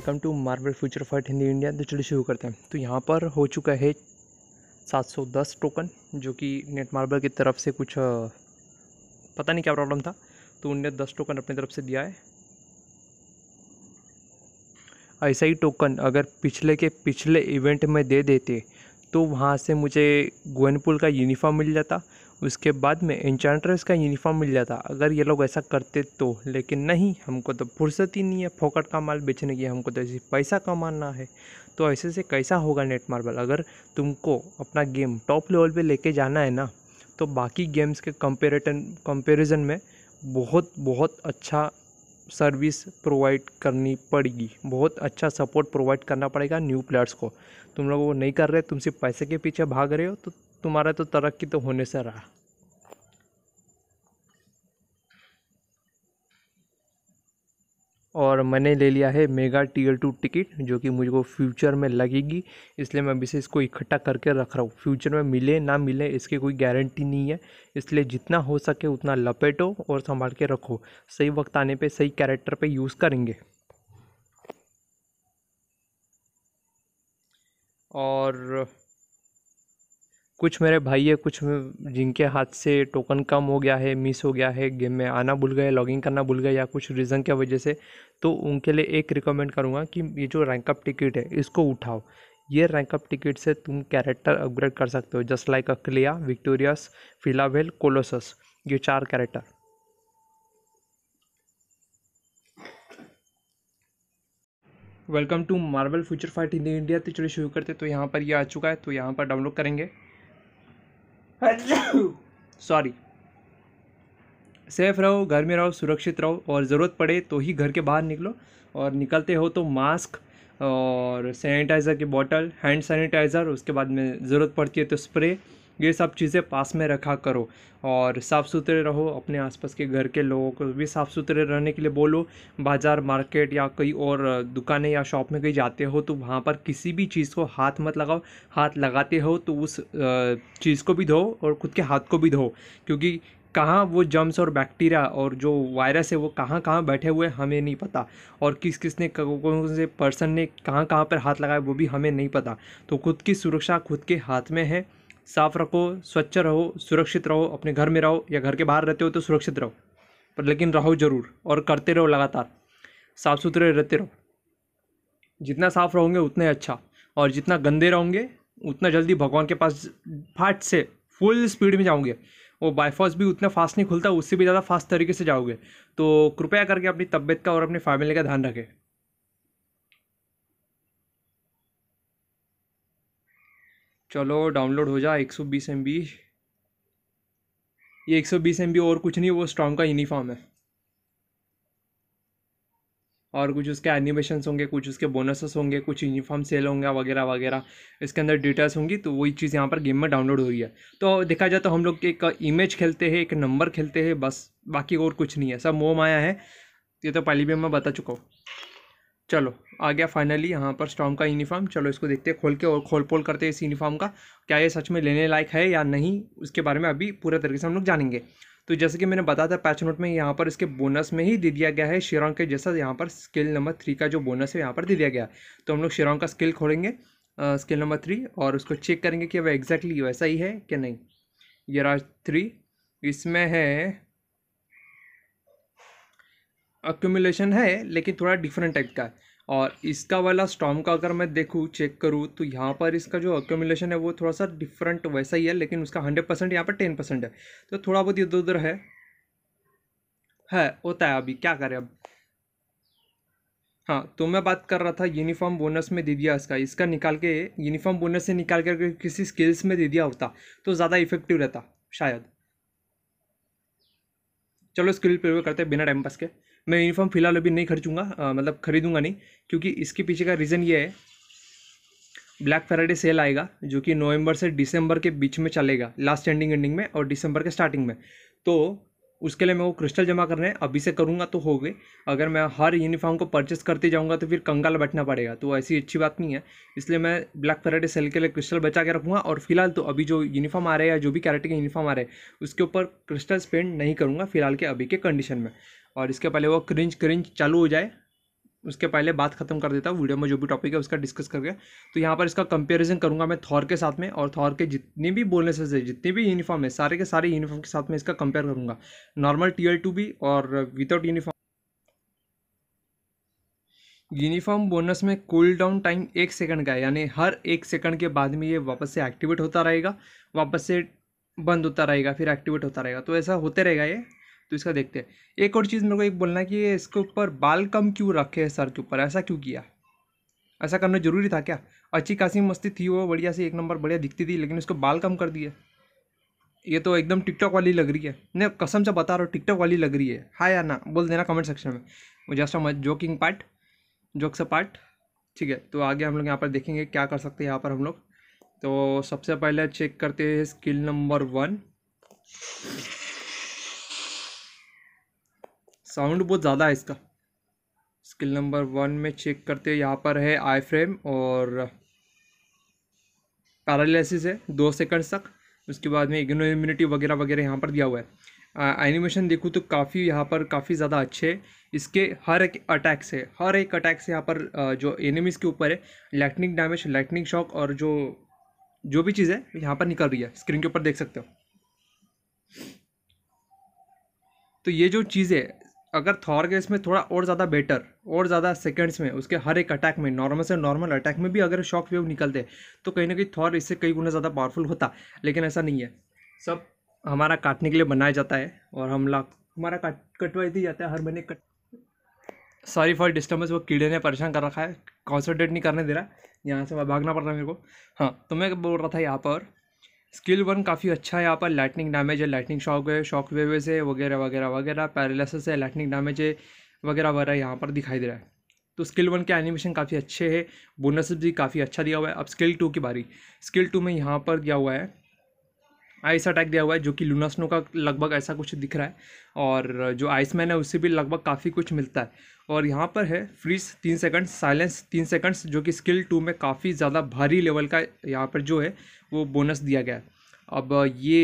Welcome to Marvel Future Fight Hindi India तो चलिए शुरू करते हैं तो यहाँ पर हो चुका है 710 टोकन जो कि नेट मार्बल की तरफ से कुछ पता नहीं क्या प्रॉब्लम था तो उनने 10 टोकन अपनी तरफ से दिया है ऐसा ही टोकन अगर पिछले के पिछले इवेंट में दे देते तो वहाँ से मुझे गोयनपुल का यूनिफॉर्म मिल जाता उसके बाद में इंचांट्रेस का यूनिफॉर्म मिल जाता अगर ये लोग ऐसा करते तो लेकिन नहीं हमको तो फुर्सत ही नहीं है फोकट का माल बेचने की हमको तो ऐसे पैसा कमाना है तो ऐसे से कैसा होगा नेट मार्बल अगर तुमको अपना गेम टॉप लेवल पे लेके जाना है ना तो बाकी गेम्स के कंपेरेटन कंपेरिजन में बहुत बहुत अच्छा सर्विस प्रोवाइड करनी पड़ेगी बहुत अच्छा सपोर्ट प्रोवाइड करना पड़ेगा न्यू प्लेयर्स को तुम लोग वो नहीं कर रहे तुम सिर्फ पैसे के पीछे भाग रहे हो तो तुम्हारा तो तरक्की तो होने से रहा और मैंने ले लिया है मेगा टीयर टू टिकट जो कि मुझको फ्यूचर में लगेगी इसलिए मैं अभी से इसको इकट्ठा करके रख रहा हूँ फ्यूचर में मिले ना मिले इसकी कोई गारंटी नहीं है इसलिए जितना हो सके उतना लपेटो और संभाल के रखो सही वक्त आने पे सही कैरेक्टर पे यूज़ करेंगे और कुछ मेरे भाई है कुछ जिनके हाथ से टोकन कम हो गया है मिस हो गया है गेम में आना भूल गए लॉगिंग करना भूल गए या कुछ रीज़न के वजह से तो उनके लिए एक रिकमेंड करूँगा कि ये जो रैंकअप टिकट है इसको उठाओ ये रैंकअप टिकट से तुम कैरेक्टर अपग्रेड कर सकते हो जस्ट लाइक अक्लिया विक्टोरियस फिलावेल कोलोसस ये चार character welcome to Marvel Future Fight in India तो चलिए शुरू करते तो यहाँ पर ये आ चुका है तो यहाँ पर डाउनलोड करेंगे सॉरी सेफ रहो घर में रहो सुरक्षित रहो और ज़रूरत पड़े तो ही घर के बाहर निकलो और निकलते हो तो मास्क और सैनिटाइज़र की बॉटल हैंड सैनिटाइज़र उसके बाद में ज़रूरत पड़ती है तो स्प्रे ये सब चीज़ें पास में रखा करो और साफ़ सुथरे रहो अपने आसपास के घर के लोगों को भी साफ़ सुथरे रहने के लिए बोलो बाज़ार मार्केट या कई और दुकानें या शॉप में कहीं जाते हो तो वहाँ पर किसी भी चीज़ को हाथ मत लगाओ हाथ लगाते हो तो उस चीज़ को भी धो और खुद के हाथ को भी धो क्योंकि कहाँ वो जम्स और बैक्टीरिया और जो वायरस है वो कहाँ कहाँ बैठे हुए हमें नहीं पता और किस किस ने कौन से पर्सन ने कहाँ कहाँ पर हाथ लगाया वो भी हमें नहीं पता तो खुद की सुरक्षा खुद के हाथ में है साफ रखो स्वच्छ रहो सुरक्षित रहो अपने घर में रहो या घर के बाहर रहते हो तो सुरक्षित रहो पर लेकिन रहो ज़रूर और करते रहो लगातार साफ़ सुथरे रहते रहो जितना साफ़ रहोगे उतना अच्छा और जितना गंदे रहोगे उतना जल्दी भगवान के पास फाट से फुल स्पीड में जाओगे वो बाईफॉस भी उतना फास्ट नहीं खुलता उससे भी ज़्यादा फास्ट तरीके से जाओगे तो कृपया करके अपनी तबीयत का और अपनी फैमिली का ध्यान रखें चलो डाउनलोड हो जा एक सौ बीस एम बी ये एक सौ बीस एम बी और कुछ नहीं वो स्ट्रॉन्ग का यूनिफॉर्म है और कुछ उसके एनिमेशन होंगे कुछ उसके बोनसेस होंगे कुछ यूनिफॉर्म सेल होंगे वगैरह वगैरह इसके अंदर डिटेल्स होंगी तो वही चीज़ यहाँ पर गेम में डाउनलोड हुई है तो देखा जाए तो हम लोग एक इमेज खेलते हैं एक नंबर खेलते हैं बस बाकी और कुछ नहीं है सब मोम माया है ये तो पहले भी मैं बता चुका हूँ चलो आ गया फाइनली यहाँ पर स्टॉम का यूनिफॉर्म चलो इसको देखते हैं खोल के और खोल पोल करते हैं इस यूनिफॉर्म का क्या ये सच में लेने लायक है या नहीं उसके बारे में अभी पूरे तरीके से हम लोग जानेंगे तो जैसे कि मैंने बताया था पैच नोट में यहाँ पर इसके बोनस में ही दे दिया गया है शेरोंग के जैसा यहाँ पर स्किल नंबर थ्री का जो बोनस है यहाँ पर दे दिया गया है तो हम लोग शेरोंग का स्किल खोलेंगे स्किल नंबर थ्री और उसको चेक करेंगे कि वह एग्जैक्टली वैसा ही है कि नहीं ये राज थ्री इसमें है अक्यूमुलेशन है लेकिन थोड़ा डिफरेंट टाइप का है और इसका वाला स्टॉम का अगर मैं देखूँ चेक करूँ तो यहाँ पर इसका जो अक्यूमुलेशन है वो थोड़ा सा डिफरेंट वैसा ही है लेकिन उसका हंड्रेड परसेंट यहाँ पर टेन परसेंट है तो थोड़ा बहुत इधर उधर है है होता है अभी क्या करें अब हाँ तो मैं बात कर रहा था यूनिफॉर्म बोनस में दे दिया इसका इसका निकाल के यूनिफॉर्म बोनस से निकाल कर किसी स्किल्स में दे दिया होता तो ज़्यादा इफेक्टिव रहता शायद चलो स्किल प्रिव्यू करते हैं बिना टाइम पास के मैं यूनिफॉर्म फ़िलहाल अभी नहीं खरीदूँगा मतलब ख़रीदूँगा नहीं क्योंकि इसके पीछे का रीज़न ये है ब्लैक फ्राइडे सेल आएगा जो कि नवंबर से दिसंबर के बीच में चलेगा लास्ट एंडिंग एंडिंग में और दिसंबर के स्टार्टिंग में तो उसके लिए मेरे को क्रिस्टल जमा करने हैं अभी से करूँगा तो हो गए अगर मैं हर यूनिफॉर्म को परचेस करते जाऊँगा तो फिर कंगाल बैठना पड़ेगा तो ऐसी अच्छी बात नहीं है इसलिए मैं ब्लैक फ्राइडे सेल के लिए क्रिस्टल बचा के रखूँगा और फिलहाल तो अभी जो यूनिफॉर्म आ रहे हैं या जो भी कैरेक्टर के यूनिफॉर्म आ रहे हैं उसके ऊपर क्रिस्टल स्पेंड नहीं करूँगा फिलहाल के अभी के कंडीशन में और इसके पहले वो क्रिंज क्रिंज चालू हो जाए उसके पहले बात खत्म कर देता हूँ वीडियो में जो भी टॉपिक है उसका डिस्कस करके तो यहाँ पर इसका कंपैरिजन करूँगा मैं थॉर के साथ में और थॉर के जितने भी बोलने से जितने भी यूनिफॉर्म है सारे के सारे यूनिफॉर्म के साथ में इसका कंपेयर करूँगा नॉर्मल एल टू भी और विदाउट यूनिफॉर्म यूनिफॉर्म बोनस में कूल डाउन टाइम एक सेकंड का है यानी हर एक सेकंड के बाद में ये वापस से एक्टिवेट होता रहेगा वापस से बंद होता रहेगा फिर एक्टिवेट होता रहेगा तो ऐसा होते रहेगा ये तो इसका देखते हैं एक और चीज़ मेरे को एक बोलना है कि इसके ऊपर बाल कम क्यों रखे हैं सर के ऊपर ऐसा क्यों किया ऐसा करना जरूरी था क्या अच्छी खासी मस्ती थी वो बढ़िया से एक नंबर बढ़िया दिखती थी लेकिन उसको बाल कम कर दिए ये तो एकदम टिकटॉक वाली लग रही है नहीं कसम से बता रहा हूँ टिकटॉक वाली लग रही है हाँ या ना बोल देना कमेंट सेक्शन में वो जस्ट हम जोकिंग पार्ट जोक से पार्ट ठीक है तो आगे हम लोग यहाँ पर देखेंगे क्या कर सकते हैं यहाँ पर हम लोग तो सबसे पहले चेक करते हैं स्किल नंबर वन साउंड बहुत ज़्यादा है इसका स्किल नंबर वन में चेक करते हैं यहाँ पर है आई फ्रेम और पैरालिसिस है दो सेकंड तक उसके बाद में इग्नो इम्यूनिटी वगैरह वगैरह यहाँ पर दिया हुआ है एनिमेशन देखूँ तो काफ़ी यहाँ पर काफ़ी ज़्यादा अच्छे है इसके हर एक अटैक से हर एक अटैक से यहाँ पर जो एनिमीज़ के ऊपर है लाइटनिंग डैमेज लाइटनिंग शॉक और जो जो भी चीज़ है यहाँ पर निकल रही है स्क्रीन के ऊपर देख सकते हो तो ये जो चीज़ है अगर थॉर के इसमें थोड़ा और ज़्यादा बेटर और ज़्यादा सेकंड्स में उसके हर एक अटैक में नॉर्मल से नॉर्मल अटैक में भी अगर शॉक वेव निकलते तो कहीं ना कहीं थॉर इससे कई गुना ज़्यादा पावरफुल होता लेकिन ऐसा नहीं है सब हमारा काटने के लिए बनाया जाता है और हमला हमारा काट कटवा दी जाता है हर महीने कट सॉरी फॉर डिस्टर्बेंस वो कीड़े ने परेशान कर रखा है कॉन्सनट्रेट नहीं करने दे रहा यहाँ से भागना पड़ रहा है मेरे को हाँ तो मैं बोल रहा था यहाँ पर स्किल वन काफ़ी अच्छा है यहाँ पर लाइटनिंग डैमेज है लाइटनिंग शॉक है शॉक वेवेज है वगैरह वगैरह वगैरह पैरालिसिस है लाइटनिंग डैमेज है वगैरह वगैरह यहाँ पर दिखाई दे रहा है तो स्किल वन के एनिमेशन काफ़ी अच्छे है बोनस भी काफ़ी अच्छा दिया हुआ है अब स्किल टू की बारी स्किल टू में यहाँ पर दिया हुआ है आइस अटैक दिया हुआ है जो कि लूनास्नो का लगभग ऐसा कुछ दिख रहा है और जो आइसमैन है उससे भी लगभग काफ़ी कुछ मिलता है और यहाँ पर है फ्रीज तीन सेकंड्स साइलेंस तीन सेकंड्स जो कि स्किल टू में काफ़ी ज़्यादा भारी लेवल का यहाँ पर जो है वो बोनस दिया गया है अब ये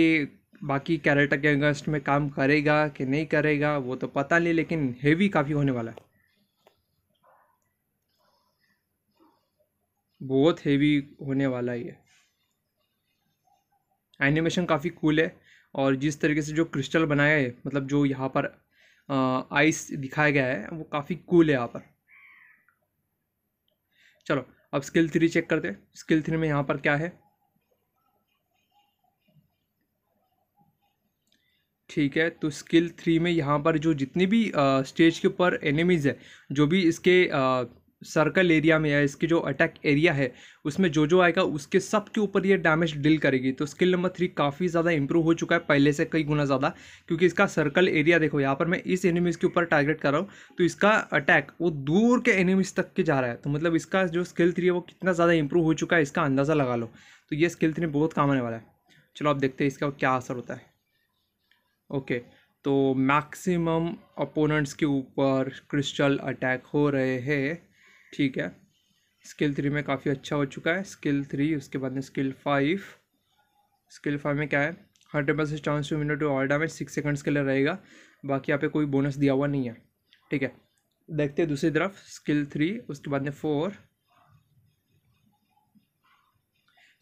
बाकी कैरेक्टर के अगेंस्ट में काम करेगा कि नहीं करेगा वो तो पता नहीं लेकिन हेवी काफ़ी होने वाला है बहुत हेवी होने वाला है ये एनिमेशन काफ़ी कूल है और जिस तरीके से जो क्रिस्टल बनाया है मतलब जो यहाँ पर आइस दिखाया गया है वो काफ़ी कूल है यहाँ पर चलो अब स्किल थ्री चेक करते हैं स्किल थ्री में यहाँ पर क्या है ठीक है तो स्किल थ्री में यहाँ पर जो जितनी भी आ, स्टेज के ऊपर एनिमीज़ है जो भी इसके आ, सर्कल एरिया में या इसकी जो अटैक एरिया है उसमें जो जो आएगा उसके सब के ऊपर ये डैमेज डील करेगी तो स्किल नंबर थ्री काफ़ी ज़्यादा इंप्रूव हो चुका है पहले से कई गुना ज़्यादा क्योंकि इसका सर्कल एरिया देखो यहाँ पर मैं इस एनिमीज़ के ऊपर टारगेट कर रहा हूँ तो इसका अटैक वो दूर के एनिमीज़ तक के जा रहा है तो मतलब इसका जो स्किल थ्री है वो कितना ज़्यादा इंप्रूव हो चुका है इसका अंदाज़ा लगा लो तो ये स्किल थ्री बहुत काम आने वाला है चलो आप देखते हैं इसका क्या असर होता है ओके तो मैक्सिमम अपोनेंट्स के ऊपर क्रिस्टल अटैक हो रहे हैं ठीक है स्किल थ्री में काफ़ी अच्छा हो चुका है स्किल थ्री उसके बाद में स्किल फाइव स्किल फाइव में क्या है hundred percent chance to minute all damage six seconds के लिए रहेगा बाकी यहाँ पे कोई बोनस दिया हुआ नहीं है ठीक है देखते हैं दूसरी तरफ स्किल थ्री उसके बाद में फोर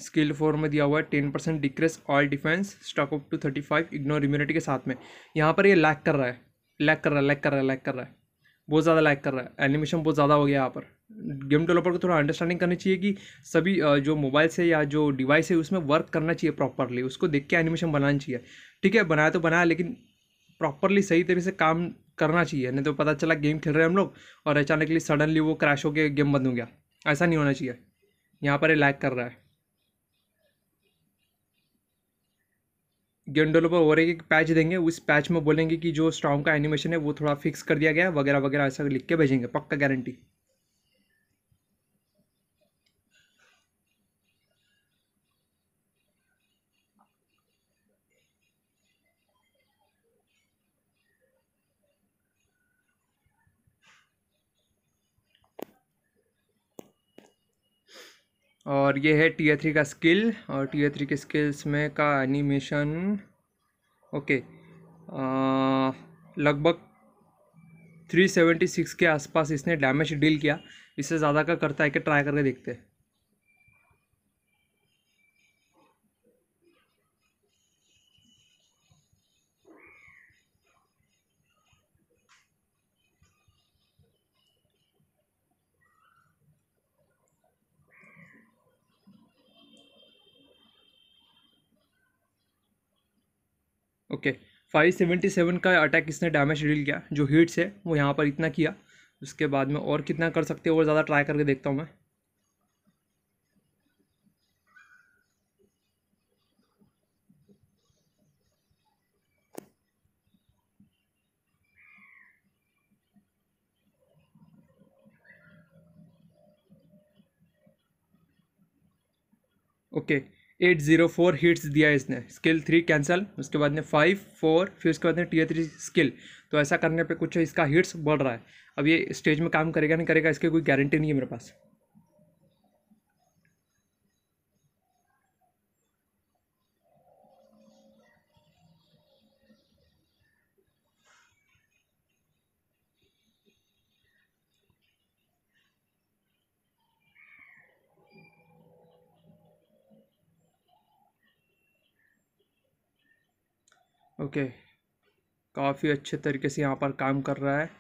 स्किल फोर में दिया हुआ है ten percent decrease all defence stack up to thirty five ignore immunity के साथ में यहाँ पर ये लैक कर रहा है लैक कर रहा है लैक कर रहा है लैक कर रहा है बहुत ज़्यादा लाइक कर रहा है एनिमेशन बहुत ज़्यादा हो गया यहाँ पर गेम डेवलपर को थोड़ा अंडरस्टैंडिंग करनी चाहिए कि सभी जो मोबाइल से या जो डिवाइस है उसमें वर्क करना चाहिए प्रॉपरली उसको देख के एनिमेशन बनाना चाहिए ठीक है बनाया तो बनाया लेकिन प्रॉपरली सही तरीके से काम करना चाहिए नहीं तो पता चला गेम खेल रहे हैं हम लोग और अचानकली सडनली वो क्रैश होकर गेम बंद हो गया ऐसा नहीं होना चाहिए यहाँ पर ये लैक कर रहा है गेंडोलो पर और एक पैच देंगे उस पैच में बोलेंगे कि जो स्टॉम का एनिमेशन है वो थोड़ा फिक्स कर दिया गया वगैरह वगैरह ऐसा लिख के भेजेंगे पक्का गारंटी और ये है टी थ्री का स्किल और टी थ्री के स्किल्स में का एनिमेशन ओके uh, लगभग 376 के आसपास इसने डैमेज डील किया इससे ज़्यादा का करता है कि ट्राई करके देखते हैं ओके फाइव सेवेंटी सेवन का अटैक इसने डैमेज डील किया जो हिट्स है वो यहाँ पर इतना किया उसके बाद में और कितना कर सकते हैं और ज़्यादा ट्राई करके देखता हूँ मैं okay okay. Eight zero four hits दिया है इसने स्किल थ्री कैंसिल उसके बाद में फाइव फोर फिर उसके बाद में टीयर थ्री स्किल तो ऐसा करने पे कुछ इसका हिट्स बढ़ रहा है अब ये स्टेज में काम करेगा नहीं करेगा इसकी कोई गारंटी नहीं है मेरे पास ओके काफ़ी अच्छे तरीके से यहाँ पर काम कर रहा है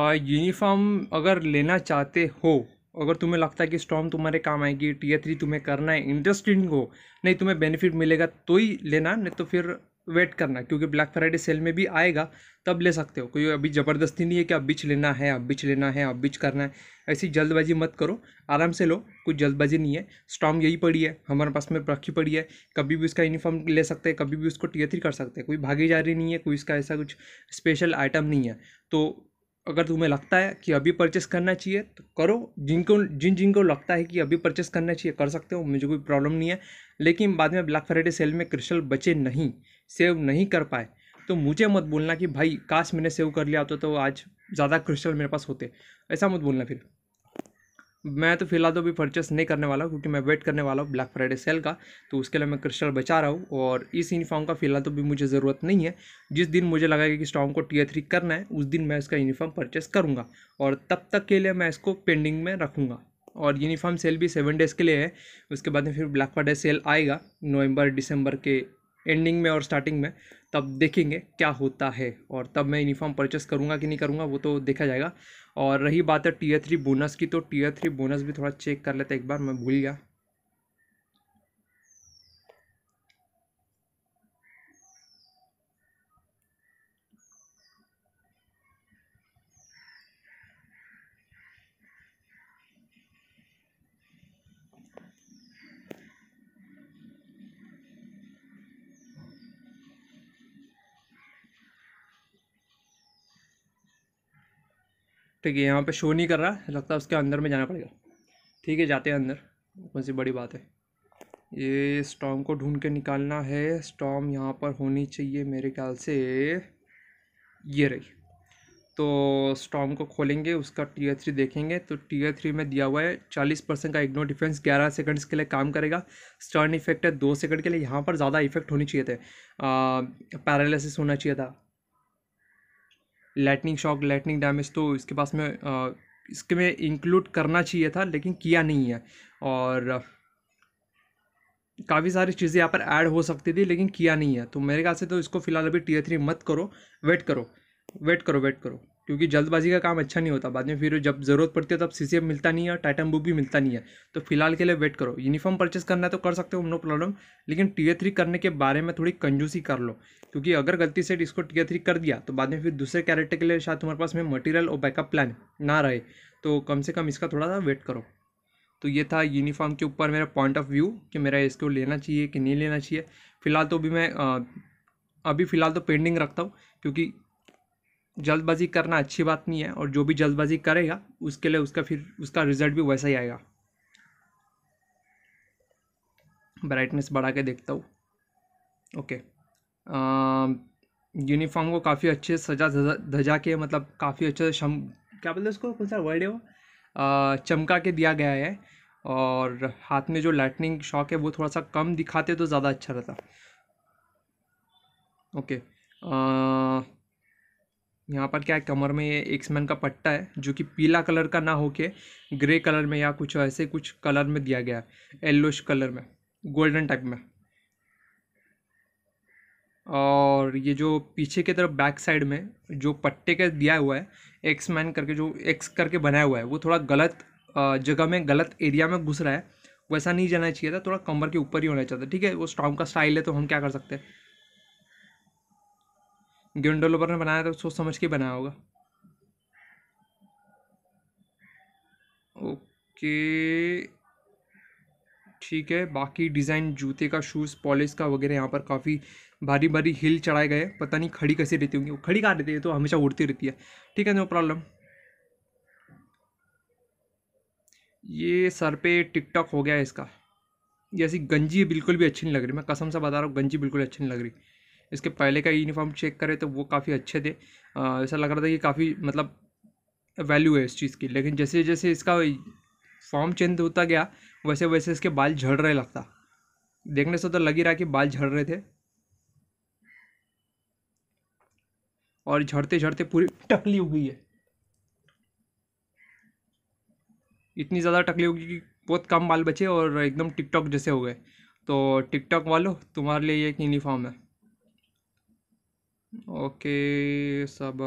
और यूनिफॉर्म अगर लेना चाहते हो अगर तुम्हें लगता है कि स्टॉम तुम्हारे काम आएगी ए थ्री तुम्हें करना है इंटरेस्टिंग हो नहीं तुम्हें बेनिफिट मिलेगा तो ही लेना नहीं तो फिर वेट करना क्योंकि ब्लैक फ्राइडे सेल में भी आएगा तब ले सकते हो कोई अभी ज़बरदस्ती नहीं है कि अब बीच लेना है अब बीच लेना है अब बीच करना है ऐसी जल्दबाजी मत करो आराम से लो कुछ जल्दबाजी नहीं है स्टॉम यही पड़ी है हमारे पास में रखी पड़ी है कभी भी उसका यूनिफॉर्म ले सकते हैं कभी भी उसको टीए थ्री कर सकते हैं कोई भागी जा रही नहीं है कोई इसका ऐसा कुछ स्पेशल आइटम नहीं है तो अगर तुम्हें लगता है कि अभी परचेस करना चाहिए तो करो जिनको जिन जिनको लगता है कि अभी परचेस करना चाहिए कर सकते हो मुझे कोई प्रॉब्लम नहीं है लेकिन बाद में ब्लैक फ्राइडे सेल में क्रिस्टल बचे नहीं सेव नहीं कर पाए तो मुझे मत बोलना कि भाई काश मैंने सेव कर लिया होता तो आज ज़्यादा क्रिस्टल मेरे पास होते ऐसा मत बोलना फिर मैं तो फिलहाल तो भी परचेस नहीं करने वाला क्योंकि मैं वेट करने वाला हूँ ब्लैक फ्राइडे सेल का तो उसके लिए मैं क्रिस्टल बचा रहा हूँ और इस यूनिफॉर्म का फिलहाल तो भी मुझे ज़रूरत नहीं है जिस दिन मुझे लगा कि स्टॉक को टीयर थ्री करना है उस दिन मैं इसका यूनिफॉर्म परचेस करूँगा और तब तक के लिए मैं इसको पेंडिंग में रखूँगा और यूनिफॉर्म सेल भी सेवन डेज़ के लिए है उसके बाद में फिर ब्लैक फ्राइडे सेल आएगा नवंबर दिसंबर के एंडिंग में और स्टार्टिंग में तब देखेंगे क्या होता है और तब मैं यूनिफॉर्म परचेस करूँगा कि नहीं करूँगा वो तो देखा जाएगा और रही बात है टीयर थ्री बोनस की तो टीयर थ्री बोनस भी थोड़ा चेक कर लेते एक बार मैं भूल गया ठीक है यहाँ पे शो नहीं कर रहा लगता है उसके अंदर में जाना पड़ेगा ठीक है जाते हैं अंदर कौन सी बड़ी बात है ये स्टॉम को ढूंढ के निकालना है स्टॉम यहाँ पर होनी चाहिए मेरे ख्याल से ये रही तो स्टॉम को खोलेंगे उसका टीयर थ्री देखेंगे तो टीयर थ्री में दिया हुआ है चालीस परसेंट का इग्नो डिफेंस ग्यारह सेकंड्स के लिए काम करेगा स्टर्न इफेक्ट है दो सेकंड के लिए यहाँ पर ज़्यादा इफेक्ट होनी चाहिए थे पैरालिसिस होना चाहिए था लाइटनिंग शॉक लाइटनिंग डैमेज तो इसके पास में आ, इसके में इंक्लूड करना चाहिए था लेकिन किया नहीं है और काफ़ी सारी चीज़ें यहाँ पर ऐड हो सकती थी लेकिन किया नहीं है तो मेरे ख्याल से तो इसको फिलहाल अभी टीयर थ्री मत करो वेट करो वेट करो वेट करो क्योंकि जल्दबाजी का काम अच्छा नहीं होता बाद में फिर जब ज़रूरत पड़ती है तब सी मिलता नहीं है टाइटन बुक भी मिलता नहीं है तो फिलहाल के लिए वेट करो यूनिफॉर्म परचेस करना है तो कर सकते हो नो प्रॉब्लम लेकिन टीयर थ्री करने के बारे में थोड़ी कंजूसी कर लो क्योंकि अगर गलती से इसको टीयर थ्री कर दिया तो बाद में फिर दूसरे कैरेक्टर के लिए शायद तुम्हारे पास में मटेरियल और बैकअप प्लान ना रहे तो कम से कम इसका थोड़ा सा वेट करो तो ये था यूनिफॉर्म के ऊपर मेरा पॉइंट ऑफ व्यू कि मेरा इसको लेना चाहिए कि नहीं लेना चाहिए फ़िलहाल तो अभी मैं अभी फ़िलहाल तो पेंडिंग रखता हूँ क्योंकि जल्दबाजी करना अच्छी बात नहीं है और जो भी जल्दबाजी करेगा उसके लिए उसका फिर उसका रिजल्ट भी वैसा ही आएगा ब्राइटनेस बढ़ा के देखता हूँ ओके यूनिफॉर्म को काफ़ी अच्छे सजा धजा के मतलब काफ़ी अच्छे से शम क्या बोलते उसको कौन सा वर्ड है वो चमका के दिया गया है और हाथ में जो लाइटनिंग शॉक है वो थोड़ा सा कम दिखाते तो ज़्यादा अच्छा रहता ओके यहाँ पर क्या है कमर में ये एक्समैन का पट्टा है जो कि पीला कलर का ना होके ग्रे कलर में या कुछ ऐसे कुछ कलर में दिया गया है येल्लोश कलर में गोल्डन टाइप में और ये जो पीछे की तरफ बैक साइड में जो पट्टे का दिया हुआ है एक्स मैन करके जो एक्स करके बनाया हुआ है वो थोड़ा गलत जगह में गलत एरिया में घुस रहा है वैसा नहीं जाना चाहिए था थोड़ा कमर के ऊपर ही होना चाहिए था ठीक है वो स्टॉम का स्टाइल है तो हम क्या कर सकते हैं गेम ने बनाया था सोच समझ के बनाया होगा ओके ठीक है बाकी डिज़ाइन जूते का शूज़ पॉलिश का वगैरह यहाँ पर काफ़ी भारी भारी हिल चढ़ाए गए पता नहीं खड़ी कैसे रहती होंगी वो खड़ी कहाँ रहती है तो हमेशा उड़ती रहती है ठीक है नो प्रॉब्लम ये सर पे टिकटॉक हो गया है इसका ये ऐसी गंजी बिल्कुल भी अच्छी नहीं लग रही मैं कसम से बता रहा हूँ गंजी बिल्कुल अच्छी नहीं लग रही इसके पहले का यूनिफॉर्म चेक करें तो वो काफ़ी अच्छे थे ऐसा लग रहा था कि काफ़ी मतलब वैल्यू है इस चीज़ की लेकिन जैसे जैसे इसका फॉर्म चेंज होता गया वैसे वैसे इसके बाल झड़ रहे लगता देखने से तो लग ही रहा कि बाल झड़ रहे थे और झड़ते झड़ते पूरी टकली हो गई है इतनी ज़्यादा टकली होगी कि बहुत कम बाल बचे और एकदम टिकटॉक जैसे हो गए तो टिकटॉक वालों तुम्हारे लिए एक यूनिफॉर्म है ओके सब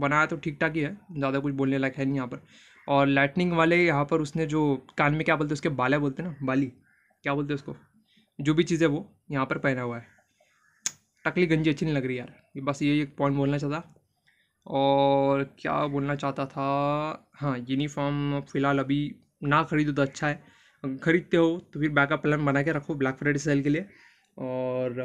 बनाया तो ठीक ठाक ही है ज़्यादा कुछ बोलने लायक है नहीं यहाँ पर और लाइटनिंग वाले यहाँ पर उसने जो कान में क्या बोलते हैं उसके बाला बोलते हैं ना बाली क्या बोलते हैं उसको जो भी चीज़ है वो यहाँ पर पहना हुआ है टकली गंजी अच्छी नहीं लग रही यार ये बस यही एक पॉइंट बोलना चाहता और क्या बोलना चाहता था हाँ यूनिफॉर्म फ़िलहाल अभी ना खरीदो तो अच्छा है खरीदते हो तो फिर बैकअप प्लान बना के रखो ब्लैक फ्राइडे सेल के लिए और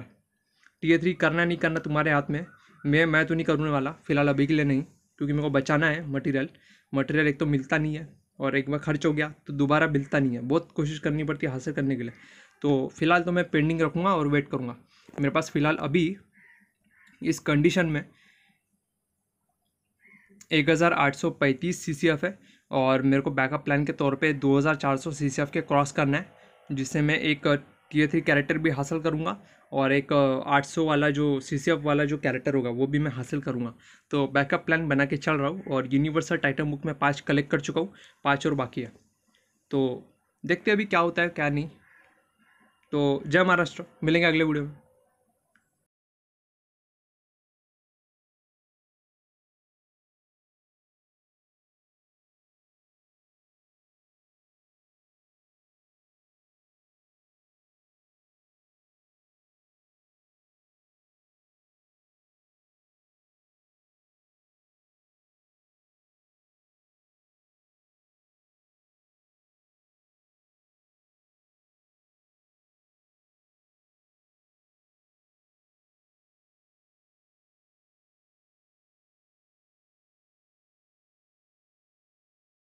टी थ्री करना नहीं करना तुम्हारे हाथ में मैं मैं तो नहीं करने वाला फ़िलहाल अभी के लिए नहीं क्योंकि मेरे को बचाना है मटेरियल मटेरियल एक तो मिलता नहीं है और एक बार खर्च हो गया तो दोबारा मिलता नहीं है बहुत कोशिश करनी पड़ती है हासिल करने के लिए तो फ़िलहाल तो मैं पेंडिंग रखूँगा और वेट करूँगा मेरे पास फ़िलहाल अभी इस कंडीशन में 1835 एफ़ है और मेरे को बैकअप प्लान के तौर पे 2400 एफ़ के क्रॉस करना है जिससे मैं एक टी थ्री कैरेक्टर भी हासिल करूँगा और एक 800 uh, वाला जो सी वाला जो कैरेक्टर होगा वो भी मैं हासिल करूँगा तो बैकअप प्लान बना के चल रहा हूँ और यूनिवर्सल टाइटम बुक में पाँच कलेक्ट कर चुका हूँ पाँच और बाकी है तो देखते अभी क्या होता है क्या नहीं तो जय महाराष्ट्र मिलेंगे अगले वीडियो में